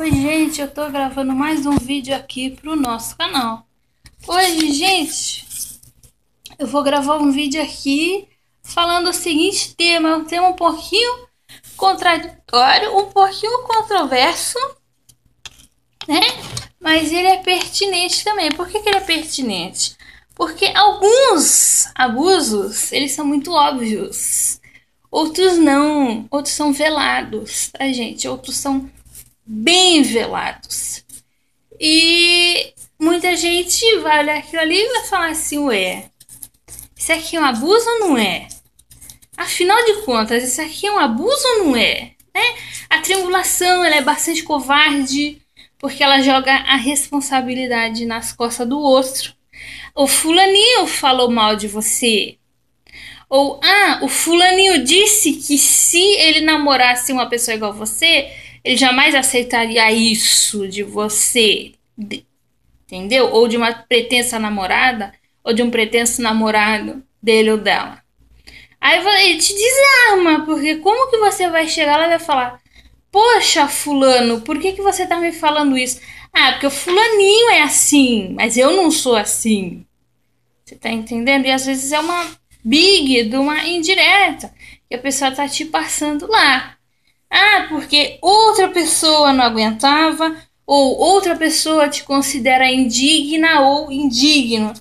Oi gente, eu tô gravando mais um vídeo aqui pro nosso canal Hoje, gente, eu vou gravar um vídeo aqui falando o seguinte tema Um tema um pouquinho contraditório, um pouquinho controverso, né? Mas ele é pertinente também. Por que, que ele é pertinente? Porque alguns abusos, eles são muito óbvios. Outros não, outros são velados, tá, gente? Outros são bem velados. E muita gente vai olhar aquilo ali e vai falar assim: ué, isso aqui é um abuso ou não é? Afinal de contas, isso aqui é um abuso ou não é? Né? A triangulação ela é bastante covarde porque ela joga a responsabilidade nas costas do outro. O fulaninho falou mal de você. Ou, ah, o fulaninho disse que se ele namorasse uma pessoa igual a você, ele jamais aceitaria isso de você, entendeu? Ou de uma pretensa namorada, ou de um pretenso namorado dele ou dela. Aí ele te desarma, porque como que você vai chegar lá e vai falar: Poxa, Fulano, por que, que você tá me falando isso? Ah, porque o Fulaninho é assim, mas eu não sou assim. Você tá entendendo? E às vezes é uma big, de uma indireta que a pessoa tá te passando lá. Ah, porque outra pessoa não aguentava, ou outra pessoa te considera indigna ou indigno.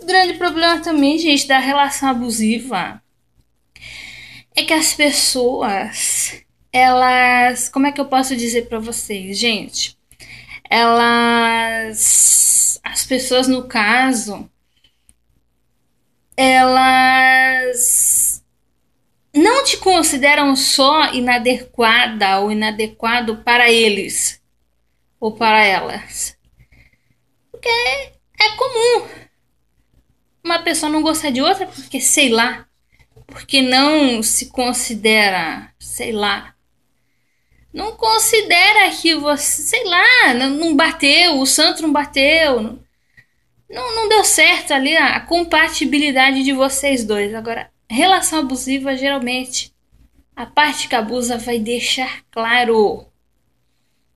O grande problema também, gente, da relação abusiva é que as pessoas, elas, como é que eu posso dizer para vocês, gente? Elas as pessoas no caso, elas não te consideram só inadequada ou inadequado para eles ou para elas. Porque é comum uma pessoa não gostar de outra porque, sei lá, porque não se considera, sei lá, não considera que você, sei lá, não, bateu, o santo não bateu, não, não deu certo ali a compatibilidade de vocês dois. Agora, relação abusiva, geralmente, a parte que abusa vai deixar claro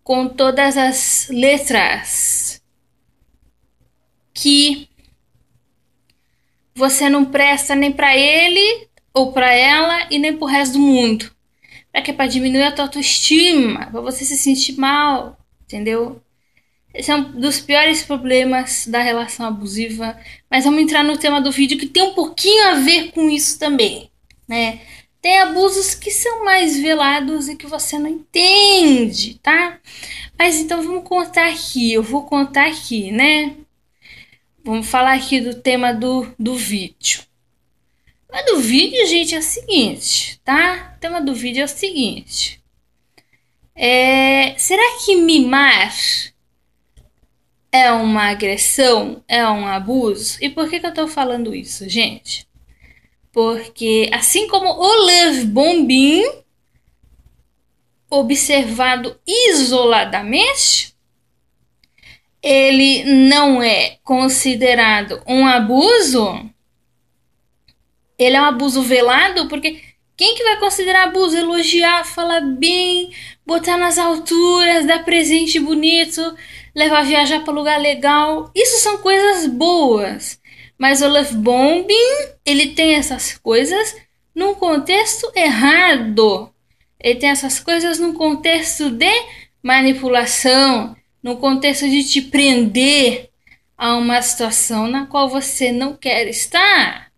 com todas as letras que você não presta nem para ele ou para ela e nem para o resto do mundo. Para que é para diminuir a tua autoestima, para você se sentir mal, entendeu? Esse é um dos piores problemas da relação abusiva. Mas vamos entrar no tema do vídeo que tem um pouquinho a ver com isso também, né? Tem abusos que são mais velados e que você não entende, tá? Mas então vamos contar aqui, eu vou contar aqui, né? Vamos falar aqui do tema do, do vídeo. O tema do vídeo, gente, é o seguinte, tá? O tema do vídeo é o seguinte. É, será que mimar é uma agressão, é um abuso. E por que, que eu tô falando isso, gente? Porque assim como o Love Bombim, observado isoladamente, ele não é considerado um abuso. Ele é um abuso velado porque quem que vai considerar abuso? Elogiar, falar bem, botar nas alturas, dar presente bonito, levar viajar para lugar legal. Isso são coisas boas. Mas o love Bombing, ele tem essas coisas num contexto errado. Ele tem essas coisas num contexto de manipulação, num contexto de te prender a uma situação na qual você não quer estar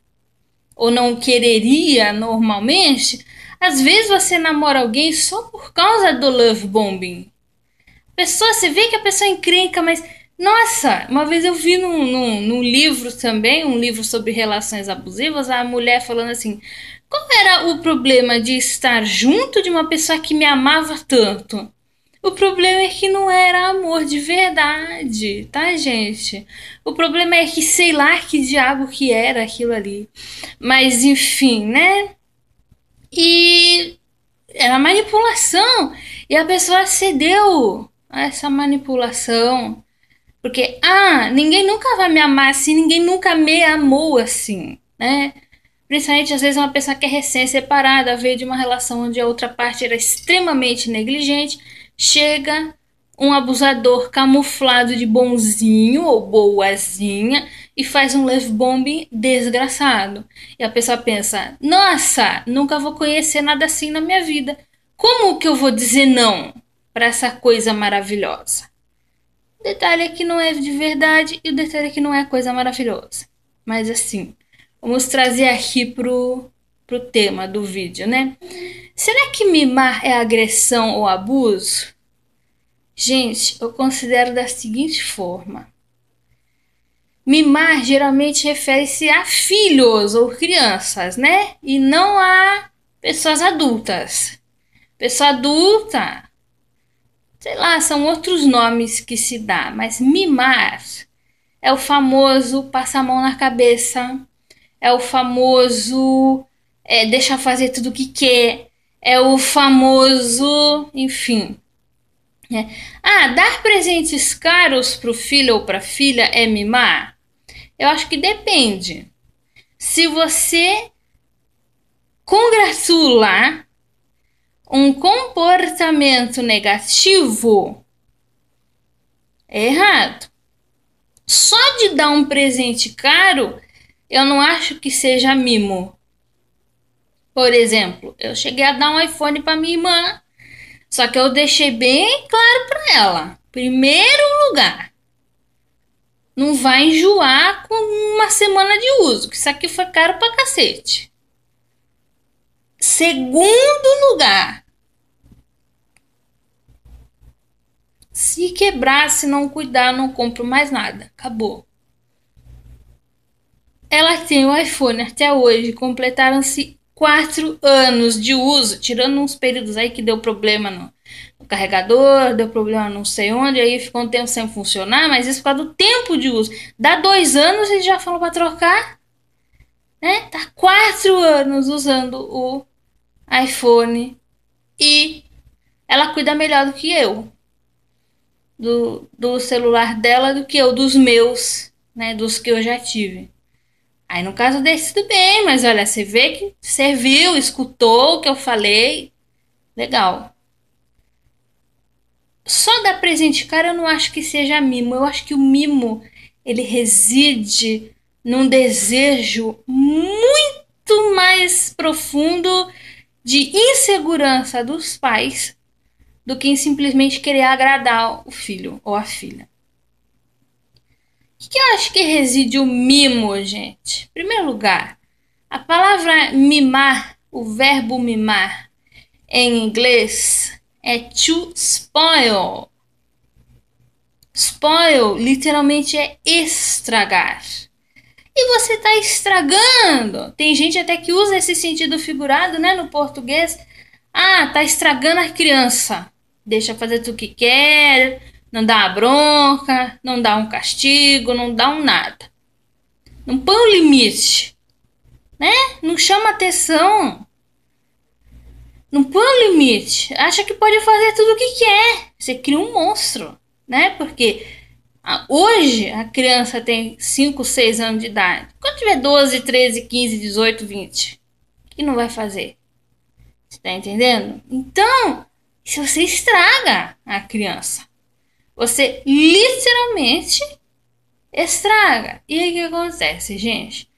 ou não quereria normalmente. Às vezes você namora alguém só por causa do love bombing pessoa, você vê que a pessoa é encrenca, mas. Nossa, uma vez eu vi num, num, num livro também, um livro sobre relações abusivas, a mulher falando assim: qual era o problema de estar junto de uma pessoa que me amava tanto? O problema é que não era amor de verdade, tá, gente? O problema é que sei lá que diabo que era aquilo ali. Mas enfim, né? E era manipulação e a pessoa cedeu essa ah, é manipulação. Porque, ah, ninguém nunca vai me amar assim, ninguém nunca me amou assim, né? Principalmente, às vezes, uma pessoa que é recém-separada, veio de uma relação onde a outra parte era extremamente negligente, chega um abusador camuflado de bonzinho ou boazinha e faz um love bombing desgraçado. E a pessoa pensa: nossa, nunca vou conhecer nada assim na minha vida. Como que eu vou dizer não? para essa coisa maravilhosa. O detalhe é que não é de verdade e o detalhe é que não é coisa maravilhosa. Mas assim, vamos trazer aqui pro, pro tema do vídeo, né? Será que mimar é agressão ou abuso? Gente, eu considero da seguinte forma. Mimar geralmente refere-se a filhos ou crianças, né? E não a pessoas adultas. Pessoa adulta sei lá, são outros nomes que se dá, mas mimar é o famoso passar a mão na cabeça, é o famoso é, deixar fazer tudo o que quer, é o famoso, enfim. É. Ah, dar presentes caros para o filho ou para a filha é mimar? Eu acho que depende. Se você congratula um comportamento negativo, é errado. Só de dar um presente caro, eu não acho que seja mimo. Por exemplo, eu cheguei a dar um iPhone para minha irmã, só que eu deixei bem claro para ela. Primeiro lugar, não vai enjoar com uma semana de uso, que isso aqui foi caro para cacete. Segundo lugar, se quebrar, se não cuidar, não compro mais nada. Acabou. Ela tem o iPhone até hoje. Completaram-se quatro anos de uso, tirando uns períodos aí que deu problema no, no, carregador, deu problema não sei onde, aí ficou um tempo sem funcionar, mas isso por causa do tempo de uso. Dá dois anos e já falou para trocar né? Tá quatro anos usando o iPhone e ela cuida melhor do que eu. Do, do celular dela do que eu, dos meus, né? Dos que eu já tive. Aí no caso desse, tudo bem, mas olha, você vê que serviu escutou o que eu falei. Legal. Só dar presente, cara, eu não acho que seja mimo. Eu acho que o mimo, ele reside num desejo muito mais profundo de insegurança dos pais do que em simplesmente querer agradar o filho ou a filha. O que eu acho que reside o mimo, gente? Em primeiro lugar, a palavra mimar, o verbo mimar, em inglês é to spoil. Spoil literalmente é estragar e você está estragando. Tem gente até que usa esse sentido figurado, né, no português. Ah, tá estragando a criança. Deixa fazer tudo o que quer, não dá a bronca, não dá um castigo, não dá um nada. Não põe o limite, né? Não chama atenção. Não põe o limite. Acha que pode fazer tudo o que quer. Você cria um monstro, né? Porque ah, hoje a criança tem 5, 6 anos de idade. Quando tiver 12, 13, 15, 18, 20, o que não vai fazer? Você tá entendendo? Então, se você estraga a criança, você literalmente estraga. E aí o que acontece, gente?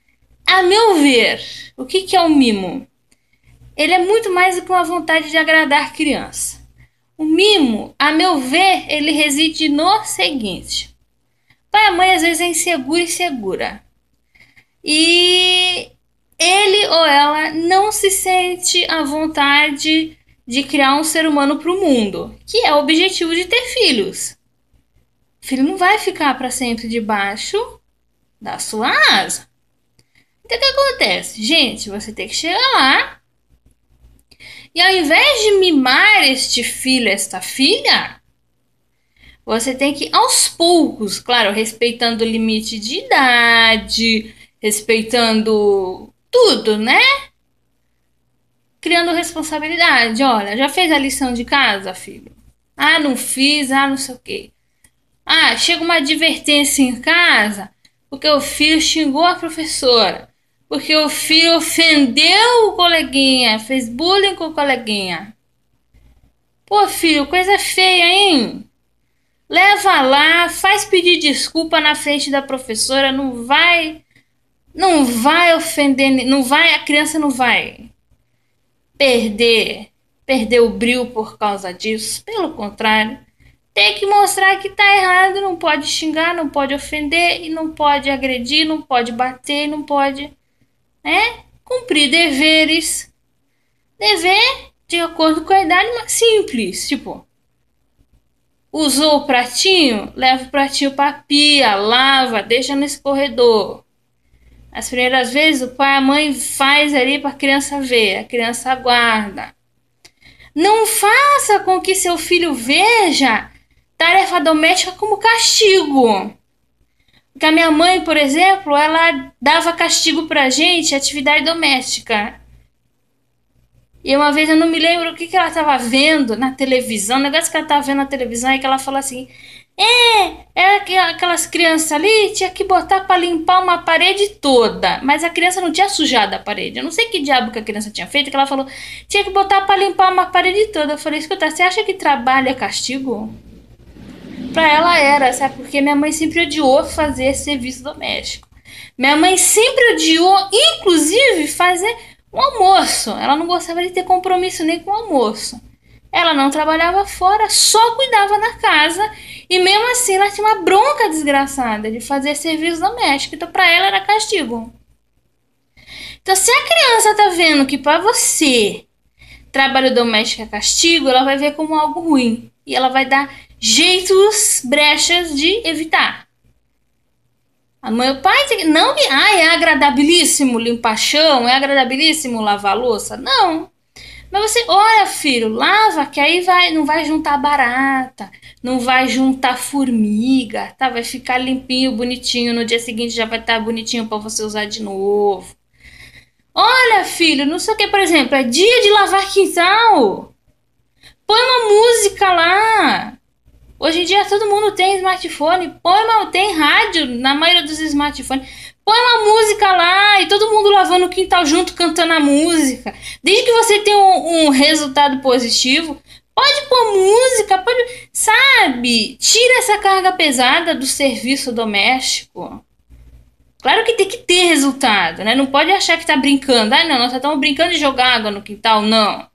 A meu ver, o que, que é o mimo? Ele é muito mais do que uma vontade de agradar a criança. O mimo, a meu ver, ele reside no seguinte: Pai e mãe às vezes é insegura e segura. E ele ou ela não se sente à vontade de criar um ser humano para o mundo, que é o objetivo de ter filhos. O filho não vai ficar para sempre debaixo da sua asa. Então, o que acontece? Gente, você tem que chegar lá e ao invés de mimar este filho, esta filha, você tem que aos poucos, claro, respeitando o limite de idade, respeitando tudo, né? Criando responsabilidade. Olha, já fez a lição de casa, filho? Ah, não fiz, ah, não sei o quê. Ah, chega uma advertência em casa porque o filho xingou a professora, porque o filho ofendeu o coleguinha, fez bullying com o coleguinha. Pô, filho, coisa feia, hein? Leva lá, faz pedir desculpa na frente da professora, não vai não vai ofender, não vai, a criança não vai perder, perder o brilho por causa disso. Pelo contrário, tem que mostrar que tá errado, não pode xingar, não pode ofender e não pode agredir, não pode bater, não pode, né? Cumprir deveres. Dever de acordo com a idade, mas simples, tipo, Usou o pratinho? Leva o pratinho para pia, lava, deixa nesse corredor. As primeiras vezes o pai e a mãe faz ali para a criança ver, a criança aguarda. Não faça com que seu filho veja tarefa doméstica como castigo. Porque a minha mãe, por exemplo, ela dava castigo para gente, atividade doméstica. E uma vez eu não me lembro o que, que ela estava vendo na televisão, o negócio que ela estava vendo na televisão é que ela falou assim: é, é aquelas crianças ali tinha que botar para limpar uma parede toda, mas a criança não tinha sujado a parede. Eu não sei que diabo que a criança tinha feito, que ela falou: tinha que botar para limpar uma parede toda. Eu falei: escuta, você acha que trabalho é castigo? para ela era, sabe? Porque minha mãe sempre odiou fazer serviço doméstico. Minha mãe sempre odiou, inclusive, fazer um almoço. Ela não gostava de ter compromisso nem com o almoço. Ela não trabalhava fora, só cuidava da casa e mesmo assim ela tinha uma bronca desgraçada de fazer serviço doméstico. Então para ela era castigo. Então se a criança tá vendo que para você trabalho doméstico é castigo, ela vai ver como algo ruim e ela vai dar jeitos, brechas de evitar. Ah, meu pai não me. Ah, é agradabilíssimo limpar chão, é agradabilíssimo lavar louça? Não. Mas você, olha, filho, lava, que aí vai, não vai juntar barata, não vai juntar formiga, tá? Vai ficar limpinho, bonitinho. No dia seguinte já vai estar tá bonitinho para você usar de novo. Olha, filho, não sei o que, por exemplo, é dia de lavar quintal. Põe uma música lá. Hoje em dia todo mundo tem smartphone, põe mal tem rádio na maioria dos smartphones. Põe uma música lá e todo mundo lavando o quintal junto cantando a música. Desde que você tenha um, um resultado positivo, pode pôr música, pode, sabe? Tira essa carga pesada do serviço doméstico. Claro que tem que ter resultado, né? Não pode achar que tá brincando. Ah, não, nós só estamos brincando de jogar água no quintal, não.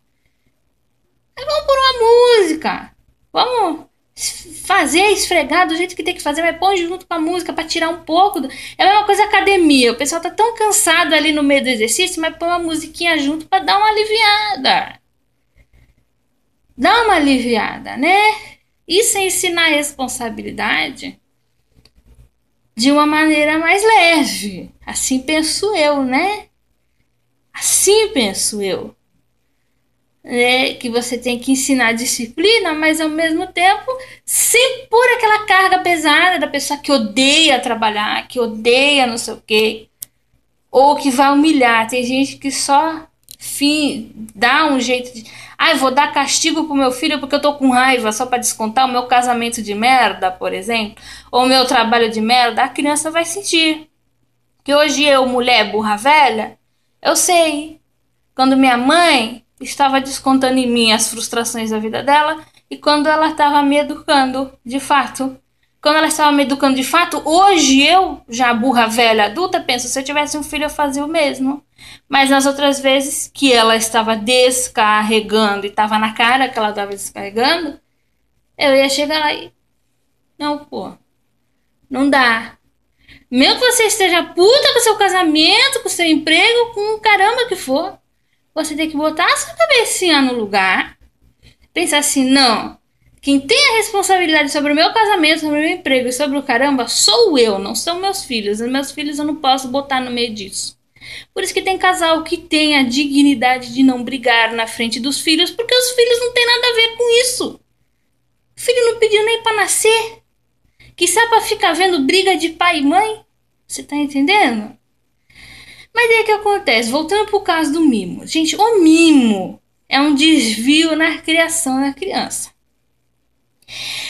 Mas vamos por uma música. Vamos fazer esfregar do jeito que tem que fazer, mas põe junto com a música para tirar um pouco. Do... É a mesma coisa academia. O pessoal tá tão cansado ali no meio do exercício, mas põe uma musiquinha junto para dar uma aliviada. Dá uma aliviada, né? Isso é ensinar responsabilidade de uma maneira mais leve. Assim penso eu, né? Assim penso eu né, que você tem que ensinar disciplina, mas ao mesmo tempo sem pôr aquela carga pesada da pessoa que odeia trabalhar, que odeia não sei o quê, ou que vai humilhar. Tem gente que só fim, dá um jeito de. Ah, vou dar castigo pro meu filho porque eu tô com raiva só para descontar o meu casamento de merda, por exemplo, ou o meu trabalho de merda, a criança vai sentir. Que hoje eu, mulher burra velha, eu sei. Quando minha mãe estava descontando em mim as frustrações da vida dela e quando ela estava me educando, de fato. Quando ela estava me educando de fato, hoje eu, já burra velha adulta, penso: se eu tivesse um filho, eu fazia o mesmo. Mas nas outras vezes que ela estava descarregando e estava na cara que ela estava descarregando, eu ia chegar lá e. Não, pô. Não dá. Mesmo que você esteja puta com seu casamento, com seu emprego, com o caramba que for você tem que botar a sua cabecinha no lugar, pensar assim, não, quem tem a responsabilidade sobre o meu casamento, sobre o meu emprego e sobre o caramba sou eu, não são meus filhos. Os meus filhos eu não posso botar no meio disso. Por isso que tem casal que tem a dignidade de não brigar na frente dos filhos, porque os filhos não têm nada a ver com isso. O filho não pediu nem para nascer. Que é para ficar vendo briga de pai e mãe. Você tá entendendo? Mas aí o que acontece? Voltando para o caso do mimo. Gente, o mimo é um desvio na criação da criança.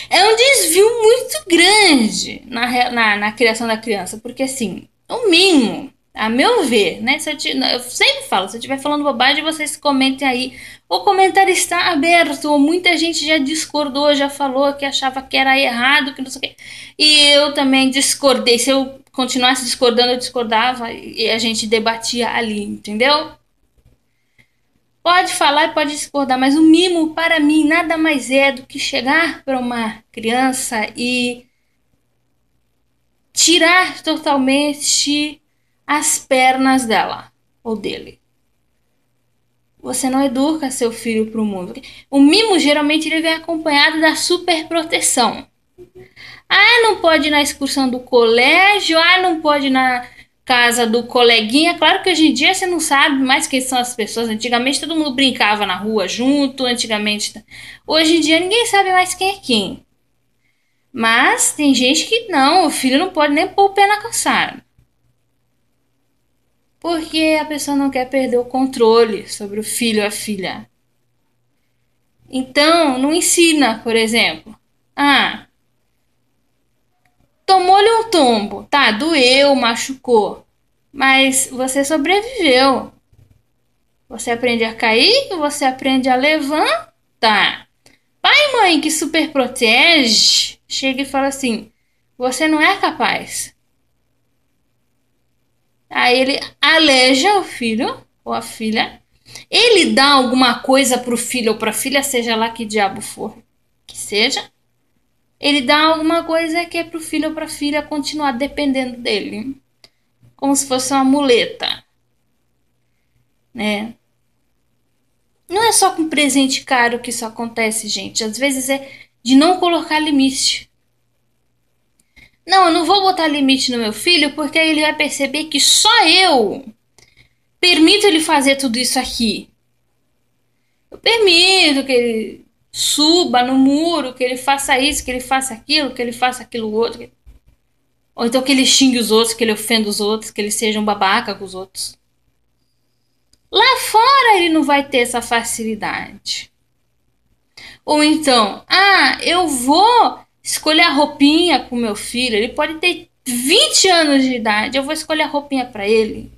É um desvio muito grande na, na, na criação da criança, porque assim, o mimo, a meu ver, né? Se eu, te, eu sempre falo, se eu estiver falando bobagem, vocês comentem aí. O comentário está aberto. Muita gente já discordou, já falou que achava que era errado, que não sei o quê. E eu também discordei. Se eu continuasse discordando, eu discordava e a gente debatia ali, entendeu? Pode falar e pode discordar, mas o mimo para mim nada mais é do que chegar para uma criança e tirar totalmente as pernas dela ou dele. Você não educa seu filho para o mundo. O mimo geralmente ele vem acompanhado da superproteção. Ah, não pode ir na excursão do colégio, ah, não pode ir na casa do coleguinha. Claro que hoje em dia você não sabe mais quem são as pessoas. Antigamente todo mundo brincava na rua junto, antigamente. Hoje em dia ninguém sabe mais quem é quem. Mas tem gente que não, o filho não pode nem pôr o pé na calçada. Porque a pessoa não quer perder o controle sobre o filho ou a filha. Então, não ensina, por exemplo. Ah, tomou-lhe um tombo. Tá, doeu, machucou. Mas você sobreviveu. Você aprende a cair, você aprende a levantar. Pai e mãe que super protege, chega e fala assim: você não é capaz. Aí ele aleja o filho ou a filha. Ele dá alguma coisa pro filho ou pra filha, seja lá que diabo for que seja ele dá alguma coisa que é pro filho ou pra filha continuar dependendo dele. Como se fosse uma muleta. Né? Não é só com presente caro que isso acontece, gente. Às vezes é de não colocar limite. Não, eu não vou botar limite no meu filho porque aí ele vai perceber que só eu permito ele fazer tudo isso aqui. Eu permito que ele suba no muro, que ele faça isso, que ele faça aquilo, que ele faça aquilo outro. Ou então que ele xingue os outros, que ele ofenda os outros, que ele seja um babaca com os outros. Lá fora ele não vai ter essa facilidade. Ou então, ah, eu vou escolher a roupinha com meu filho, ele pode ter 20 anos de idade, eu vou escolher a roupinha para ele.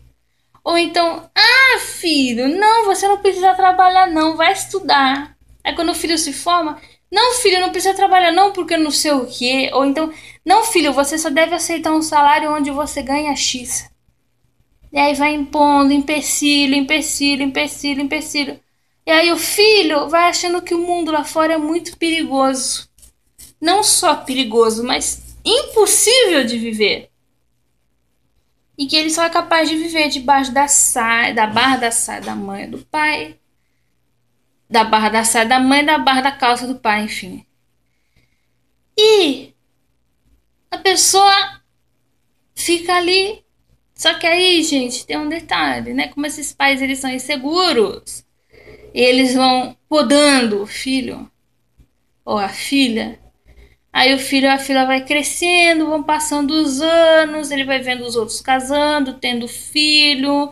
Ou então, ah, filho, não, você não precisa trabalhar não, vai estudar. Aí é quando o filho se forma, não, filho, não precisa trabalhar não porque não sei o quê. Ou então, não, filho, você só deve aceitar um salário onde você ganha X. E aí vai impondo empecilho, empecilho, empecilho, empecilho. E aí o filho vai achando que o mundo lá fora é muito perigoso. Não só perigoso, mas impossível de viver. E que ele só é capaz de viver debaixo da da barra da saia da mãe do pai da barra da saia da mãe, da barra da calça do pai, enfim. E a pessoa fica ali. Só que aí, gente, tem um detalhe, né? Como esses pais eles são inseguros, eles vão podando o filho ou a filha. Aí o filho ou a filha vai crescendo, vão passando os anos, ele vai vendo os outros casando, tendo filho,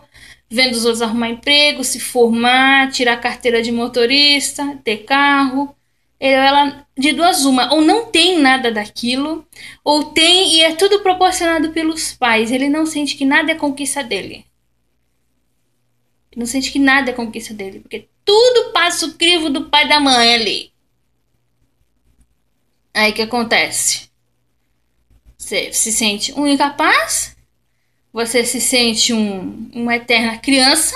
vendo os outros arrumar emprego, se formar, tirar carteira de motorista, ter carro. Ela, de duas uma, ou não tem nada daquilo, ou tem e é tudo proporcionado pelos pais. Ele não sente que nada é conquista dele. não sente que nada é conquista dele, porque tudo passa o crivo do pai e da mãe ali. Aí que acontece? Você se sente um incapaz, você se sente um, uma eterna criança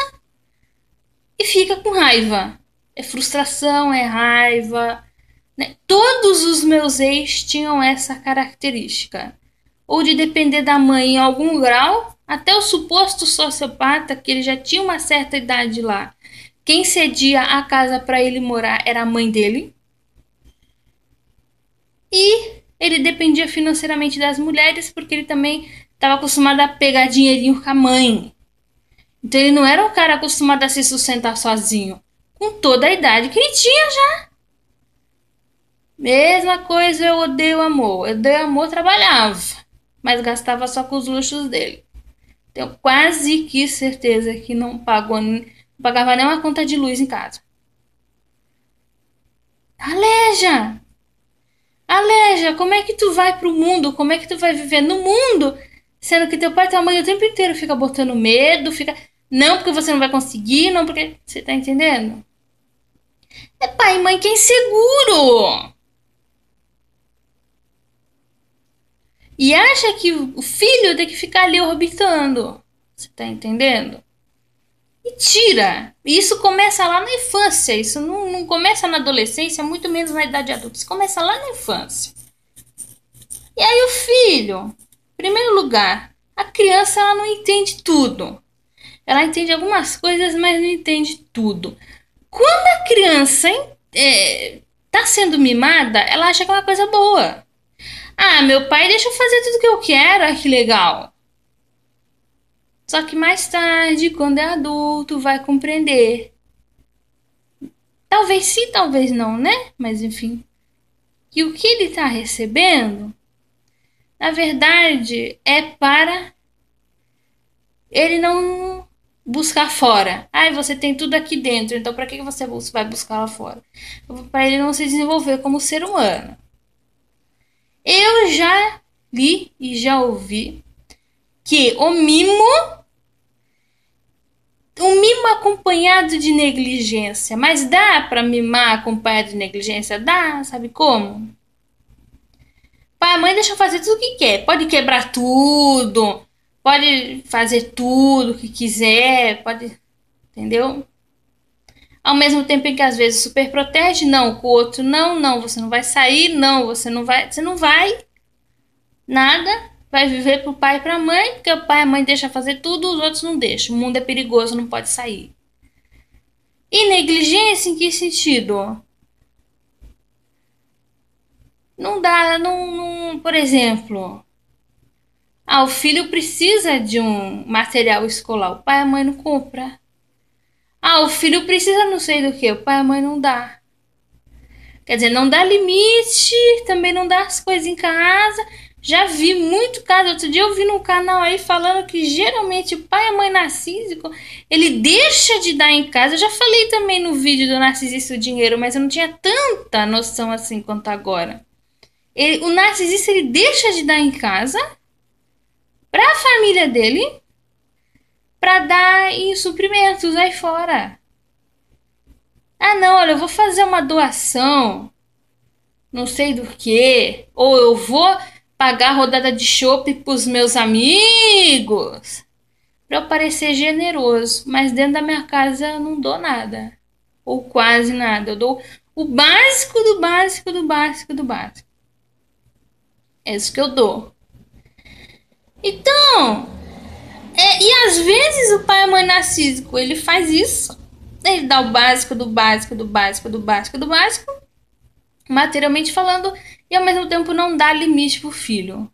e fica com raiva. É frustração, é raiva. Né? Todos os meus ex tinham essa característica. Ou de depender da mãe em algum grau, até o suposto sociopata, que ele já tinha uma certa idade lá. Quem cedia a casa para ele morar era a mãe dele. E ele dependia financeiramente das mulheres, porque ele também estava acostumado a pegar dinheirinho com a mãe. Então ele não era um cara acostumado a se sustentar sozinho, com toda a idade que ele tinha já. Mesma coisa, eu odeio amor. Eu odeio amor, trabalhava, mas gastava só com os luxos dele. Tenho quase que certeza que não pagou, não pagava nem uma conta de luz em casa. Aleja! Aleja, como é que tu vai pro mundo? Como é que tu vai viver no mundo Sendo que teu pai e tua mãe o tempo inteiro fica botando medo, fica. Não porque você não vai conseguir, não porque. Você tá entendendo? É pai e mãe que é inseguro! E acha que o filho tem que ficar ali orbitando. Você tá entendendo? E tira! Isso começa lá na infância, isso não, não começa na adolescência, muito menos na idade adulta. Isso começa lá na infância. E aí o filho primeiro lugar, a criança ela não entende tudo. Ela entende algumas coisas, mas não entende tudo. Quando a criança está é, tá sendo mimada, ela acha que é uma coisa boa. Ah, meu pai deixa eu fazer tudo que eu quero, ah, que legal. Só que mais tarde, quando é adulto, vai compreender. Talvez sim, talvez não, né? Mas enfim. E o que ele está recebendo na verdade, é para ele não buscar fora. Ai, ah, você tem tudo aqui dentro, então para que você vai buscar lá fora? Para ele não se desenvolver como ser humano. Eu já li e já ouvi que o mimo um mimo acompanhado de negligência, mas dá para mimar acompanhado de negligência? Dá, sabe como? Pai e mãe deixam fazer tudo o que quer. Pode quebrar tudo, pode fazer tudo o que quiser, pode. Entendeu? Ao mesmo tempo em que às vezes super protege, não, com o outro, não, não, você não vai sair, não, você não vai, você não vai nada, vai viver pro pai e pra mãe, porque o pai e a mãe deixam fazer tudo, os outros não deixam. O mundo é perigoso, não pode sair. E negligência em que sentido? Não dá, não, não, por exemplo, ah, o filho precisa de um material escolar, o pai e a mãe não compra. Ah, o filho precisa não sei do que, o pai e a mãe não dá. Quer dizer, não dá limite, também não dá as coisas em casa. Já vi muito caso, outro dia eu vi num canal aí falando que geralmente o pai e a mãe narcísico, ele deixa de dar em casa. Eu já falei também no vídeo do Narcisista o Dinheiro, mas eu não tinha tanta noção assim quanto agora. Ele, o narcisista ele deixa de dar em casa para a família dele para dar em suprimentos aí fora. Ah, não, olha, eu vou fazer uma doação, não sei do que, ou eu vou pagar rodada de chope pros meus amigos para eu parecer generoso, mas dentro da minha casa eu não dou nada, ou quase nada, eu dou o básico do básico do básico do básico. É isso que eu dou. Então, é, e às vezes o pai é mãe narcísico, ele faz isso. Ele dá o básico do básico do básico do básico do básico, materialmente falando, e ao mesmo tempo não dá limite pro filho.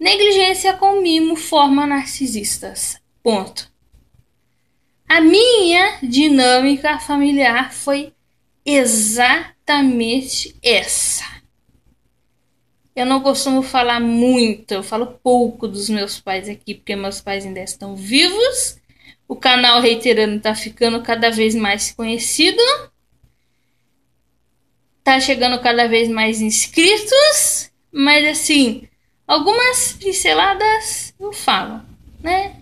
Negligência com mimo forma narcisistas. Ponto. A minha dinâmica familiar foi exatamente essa. Eu não costumo falar muito, eu falo pouco dos meus pais aqui, porque meus pais ainda estão vivos. O canal Reiterando tá ficando cada vez mais conhecido. Tá chegando cada vez mais inscritos, mas assim, algumas pinceladas eu falo, né?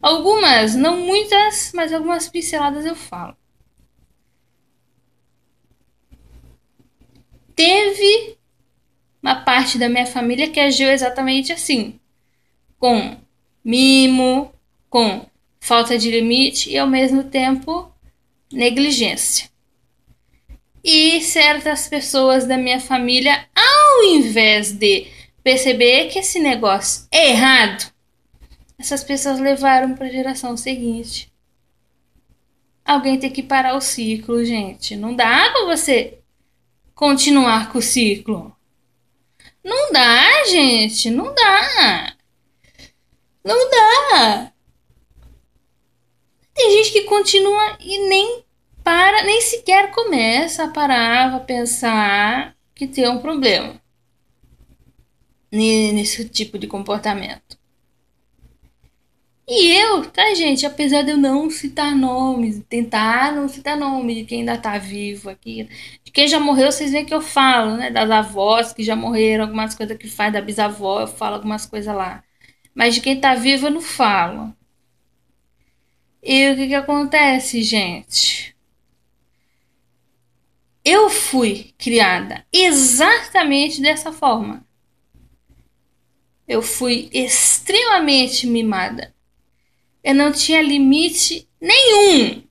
Algumas, não muitas, mas algumas pinceladas eu falo. Teve uma parte da minha família que agiu exatamente assim, com mimo, com falta de limite e ao mesmo tempo negligência. E certas pessoas da minha família, ao invés de perceber que esse negócio é errado, essas pessoas levaram para a geração seguinte. Alguém tem que parar o ciclo, gente. Não dá para você continuar com o ciclo. Não dá, gente. Não dá. Não dá. Tem gente que continua e nem para, nem sequer começa a parar a pensar que tem um problema nesse tipo de comportamento. E eu, tá, gente? Apesar de eu não citar nomes, tentar não citar nome de quem ainda tá vivo aqui, de quem já morreu, vocês veem que eu falo, né? Das avós que já morreram, algumas coisas que faz, da bisavó, eu falo algumas coisas lá. Mas de quem tá vivo, eu não falo. E o que que acontece, gente? Eu fui criada exatamente dessa forma. Eu fui extremamente mimada, eu não tinha limite nenhum.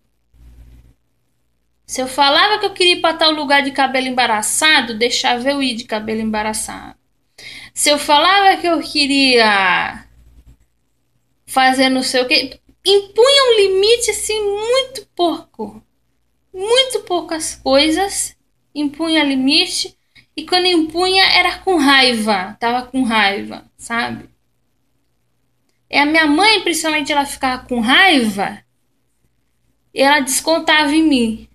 Se eu falava que eu queria ir para tal lugar de cabelo embaraçado, deixava eu ir de cabelo embaraçado. Se eu falava que eu queria fazer não sei o que, impunha um limite assim muito pouco. Muito poucas coisas impunha limite e quando impunha era com raiva, tava com raiva, sabe? é a minha mãe, principalmente, ela ficava com raiva, ela descontava em mim.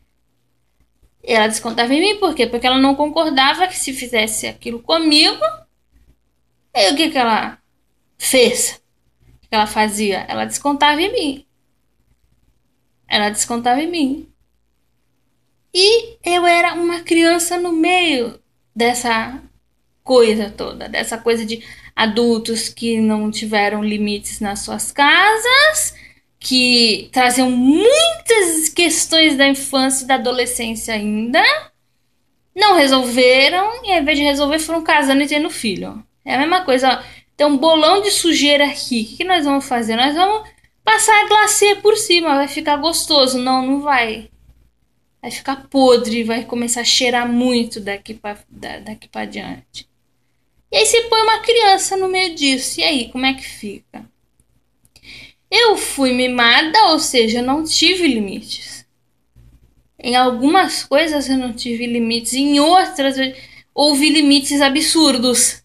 Ela descontava em mim por quê? Porque ela não concordava que se fizesse aquilo comigo. E o que, que ela fez? O que ela fazia? Ela descontava em mim. Ela descontava em mim. E eu era uma criança no meio dessa coisa toda, dessa coisa de adultos que não tiveram limites nas suas casas, que traziam muitas questões da infância e da adolescência ainda, não resolveram e ao invés de resolver foram casando e tendo filho. É a mesma coisa. Ó. Tem um bolão de sujeira aqui. O que nós vamos fazer? Nós vamos passar a glacê por cima. Vai ficar gostoso. Não, não vai. Vai ficar podre. Vai começar a cheirar muito daqui para daqui diante. E aí você põe uma criança no meio disso. E aí, como é que fica? Eu fui mimada, ou seja, não tive limites. Em algumas coisas eu não tive limites, em outras houve limites absurdos.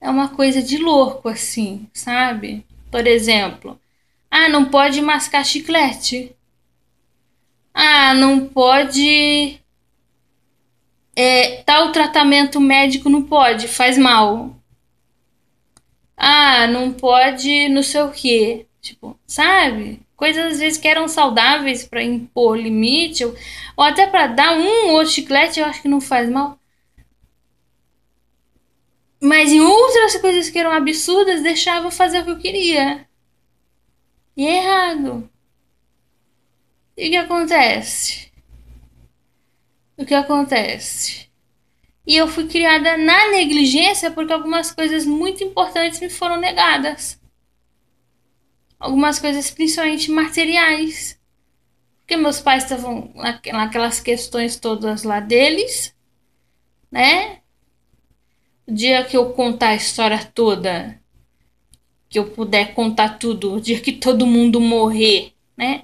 É uma coisa de louco assim, sabe? Por exemplo, ah, não pode mascar chiclete. Ah, não pode é, tal tratamento médico não pode, faz mal. Ah, não pode, não sei o quê. Tipo, sabe? Coisas às vezes que eram saudáveis para impor limite, ou, ou até para dar um outro chiclete, eu acho que não faz mal. Mas em outras coisas que eram absurdas, deixava eu fazer o que eu queria. E é errado. E o que acontece? o que acontece? E eu fui criada na negligência porque algumas coisas muito importantes me foram negadas. Algumas coisas, principalmente materiais. Porque meus pais estavam naquelas questões todas lá deles, né? O dia que eu contar a história toda, que eu puder contar tudo, o dia que todo mundo morrer, né?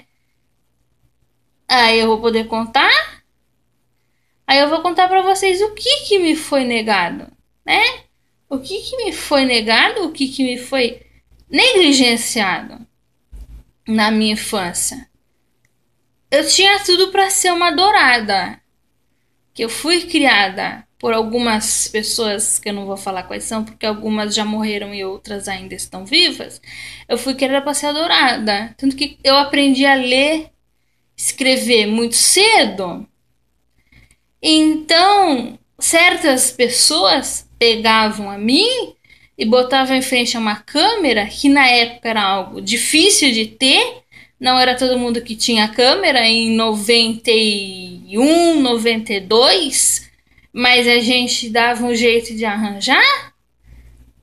Aí eu vou poder contar Aí eu vou contar para vocês o que que me foi negado, né? O que que me foi negado, o que que me foi negligenciado na minha infância. Eu tinha tudo para ser uma dourada, que eu fui criada por algumas pessoas que eu não vou falar quais são, porque algumas já morreram e outras ainda estão vivas. Eu fui criada para ser dourada, tanto que eu aprendi a ler, escrever muito cedo então, certas pessoas pegavam a mim e botavam em frente a uma câmera, que na época era algo difícil de ter, não era todo mundo que tinha câmera em 91, 92, mas a gente dava um jeito de arranjar.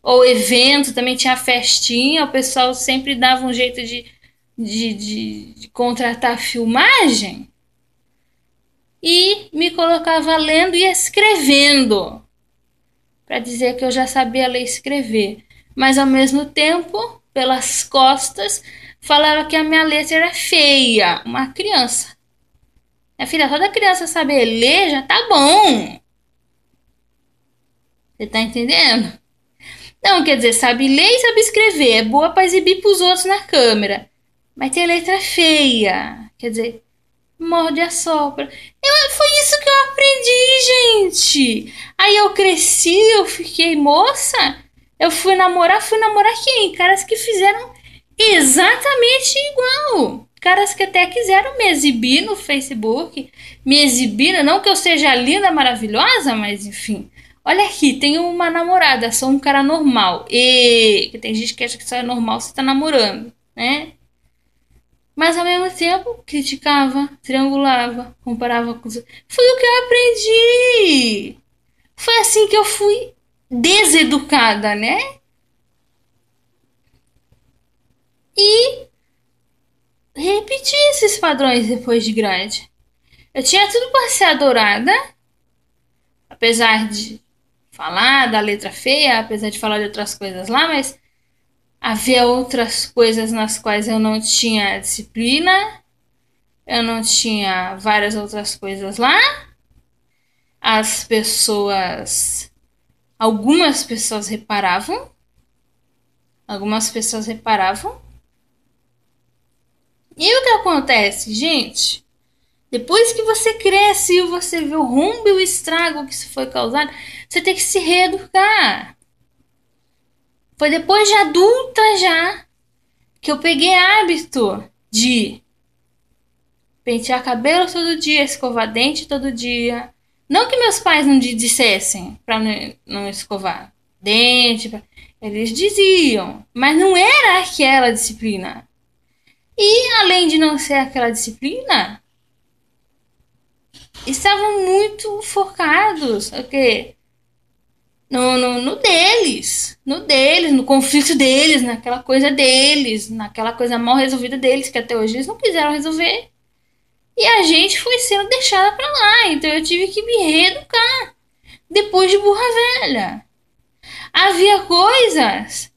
Ou evento, também tinha festinha, o pessoal sempre dava um jeito de, de, de, de contratar filmagem e me colocava lendo e escrevendo, para dizer que eu já sabia ler e escrever. Mas ao mesmo tempo, pelas costas, falava que a minha letra era feia, uma criança. Minha filha, toda criança saber ler já tá bom. Você tá entendendo? Não, quer dizer, sabe ler e sabe escrever, é boa para exibir pros outros na câmera. Mas tem letra feia. Quer dizer, morde a sopra. Eu, foi isso que eu aprendi, gente. Aí eu cresci, eu fiquei moça. Eu fui namorar, fui namorar quem? Caras que fizeram exatamente igual. Caras que até quiseram me exibir no Facebook, me exibir, não que eu seja linda, maravilhosa, mas enfim. Olha aqui, tem uma namorada, sou um cara normal. E tem gente que acha que só é normal se tá namorando, né? mas ao mesmo tempo criticava, triangulava, comparava com os Foi o que eu aprendi! Foi assim que eu fui deseducada, né? E repeti esses padrões depois de grande. Eu tinha tudo para ser adorada, apesar de falar da letra feia, apesar de falar de outras coisas lá, mas havia outras coisas nas quais eu não tinha disciplina, eu não tinha várias outras coisas lá. As pessoas, algumas pessoas reparavam, algumas pessoas reparavam. E o que acontece, gente? Depois que você cresce e você vê o rombo e o estrago que isso foi causado, você tem que se reeducar. Foi depois de adulta já que eu peguei hábito de pentear cabelo todo dia, escovar dente todo dia. Não que meus pais não dissessem para não escovar dente, pra... eles diziam, mas não era aquela disciplina. E além de não ser aquela disciplina, estavam muito focados, ok? no, no, no, deles, no deles, no conflito deles, naquela coisa deles, naquela coisa mal resolvida deles, que até hoje eles não quiseram resolver. E a gente foi sendo deixada para lá, então eu tive que me reeducar. Depois de burra velha. Havia coisas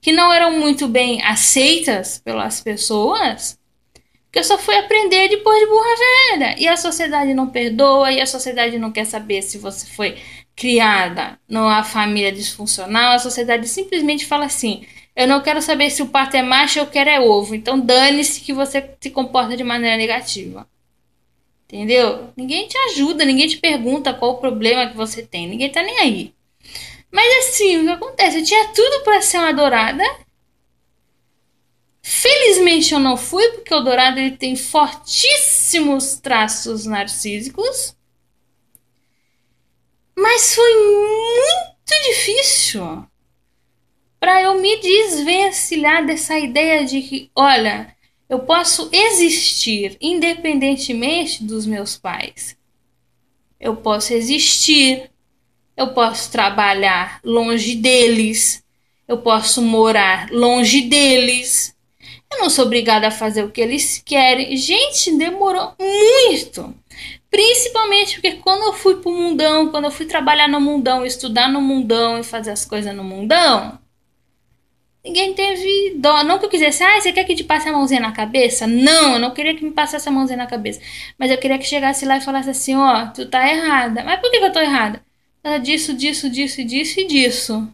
que não eram muito bem aceitas pelas pessoas, que eu só fui aprender depois de burra velha. E a sociedade não perdoa, e a sociedade não quer saber se você foi criada numa família disfuncional, a sociedade simplesmente fala assim: eu não quero saber se o pato é macho, eu quero é ovo. Então dane-se que você se comporta de maneira negativa. Entendeu? Ninguém te ajuda, ninguém te pergunta qual o problema que você tem, ninguém tá nem aí. Mas assim, o que acontece? Eu tinha tudo para ser uma dourada. Felizmente eu não fui, porque o dourado ele tem fortíssimos traços narcísicos. Mas foi muito difícil para eu me desvencilhar dessa ideia de que, olha, eu posso existir independentemente dos meus pais. Eu posso existir, eu posso trabalhar longe deles, eu posso morar longe deles. Eu não sou obrigada a fazer o que eles querem. Gente, demorou muito Principalmente porque quando eu fui pro mundão, quando eu fui trabalhar no mundão, estudar no mundão e fazer as coisas no mundão, ninguém teve dó. Não que eu quisesse, ah, você quer que te passe a mãozinha na cabeça? Não, eu não queria que me passasse a mãozinha na cabeça. Mas eu queria que chegasse lá e falasse assim, ó, oh, tu tá errada. Mas por que, eu tô errada? Ela disso, disso, disso, disso e disso.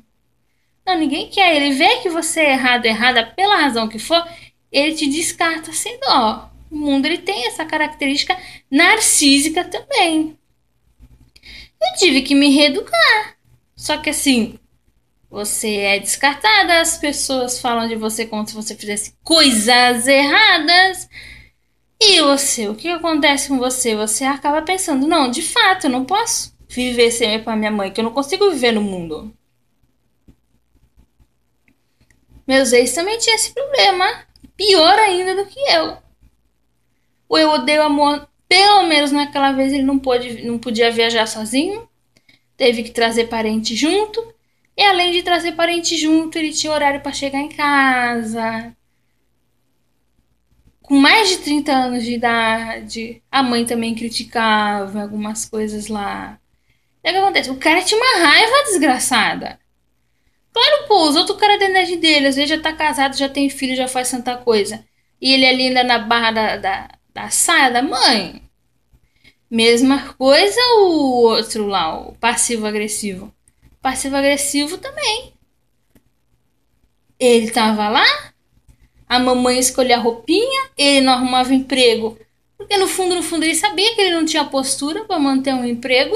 Não, ninguém quer. Ele vê que você é errado, errada, pela razão que for, ele te descarta sem dó o mundo ele tem essa característica narcísica também. Eu tive que me reeducar. Só que assim, você é descartada, as pessoas falam de você como se você fizesse coisas erradas. E você, o que acontece com você? Você acaba pensando, não, de fato, eu não posso viver sem minha mãe, que eu não consigo viver no mundo. Meus ex também tinham esse problema, pior ainda do que eu. O Eu Odeio Amor, pelo menos naquela vez, ele não, pôde, não podia viajar sozinho. Teve que trazer parente junto. E além de trazer parente junto, ele tinha horário para chegar em casa. Com mais de 30 anos de idade, a mãe também criticava algumas coisas lá. E o que acontece? O cara tinha uma raiva desgraçada. Claro, pô, os outros caras da idade dele, às vezes já tá casado, já tem filho, já faz tanta coisa. E ele ali ainda na barra da, da, da saia da mãe. Mesma coisa o outro lá, o passivo-agressivo. Passivo-agressivo também. Ele tava lá, a mamãe escolhia a roupinha, ele não arrumava emprego. Porque no fundo, no fundo, ele sabia que ele não tinha postura para manter um emprego.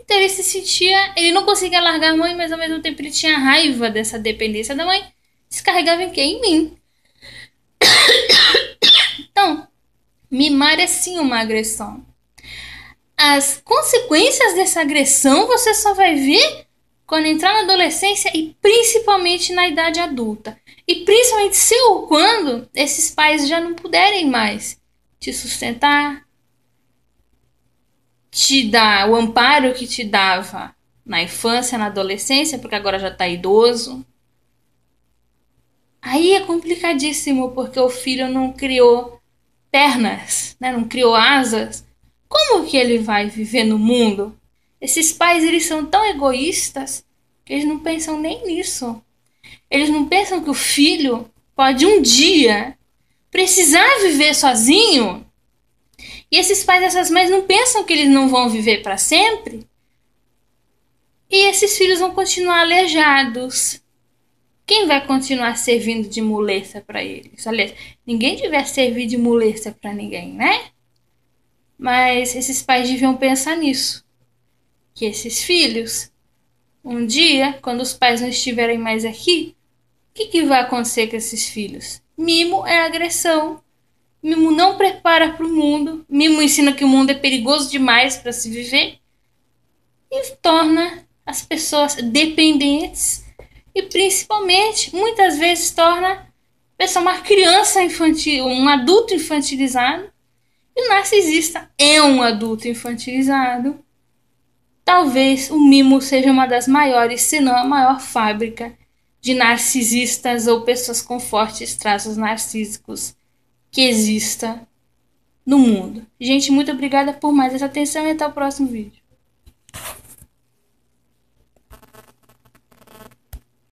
Então ele se sentia. Ele não conseguia largar a mãe, mas ao mesmo tempo ele tinha raiva dessa dependência da mãe. Se carregava em quem? Em mim. Então, mimar é sim uma agressão. As consequências dessa agressão você só vai ver quando entrar na adolescência e principalmente na idade adulta. E principalmente se ou quando esses pais já não puderem mais te sustentar, te dar o amparo que te dava na infância, na adolescência, porque agora já tá idoso. Aí é complicadíssimo porque o filho não criou pernas, né? não criou asas, como que ele vai viver no mundo? Esses pais eles são tão egoístas que eles não pensam nem nisso. Eles não pensam que o filho pode um dia precisar viver sozinho. E esses pais, essas mães não pensam que eles não vão viver para sempre. E esses filhos vão continuar aleijados, quem vai continuar servindo de muleta para eles? Aliás, ninguém tiver servir de muleta para ninguém, né? Mas esses pais deviam pensar nisso. Que esses filhos, um dia, quando os pais não estiverem mais aqui, o que, que vai acontecer com esses filhos? Mimo é agressão. Mimo não prepara para o mundo. Mimo ensina que o mundo é perigoso demais para se viver e torna as pessoas dependentes e principalmente muitas vezes torna a pessoa uma criança infantil, um adulto infantilizado. E o narcisista é um adulto infantilizado. Talvez o mimo seja uma das maiores, se não a maior fábrica de narcisistas ou pessoas com fortes traços narcísicos que exista no mundo. Gente, muito obrigada por mais essa atenção e até o próximo vídeo.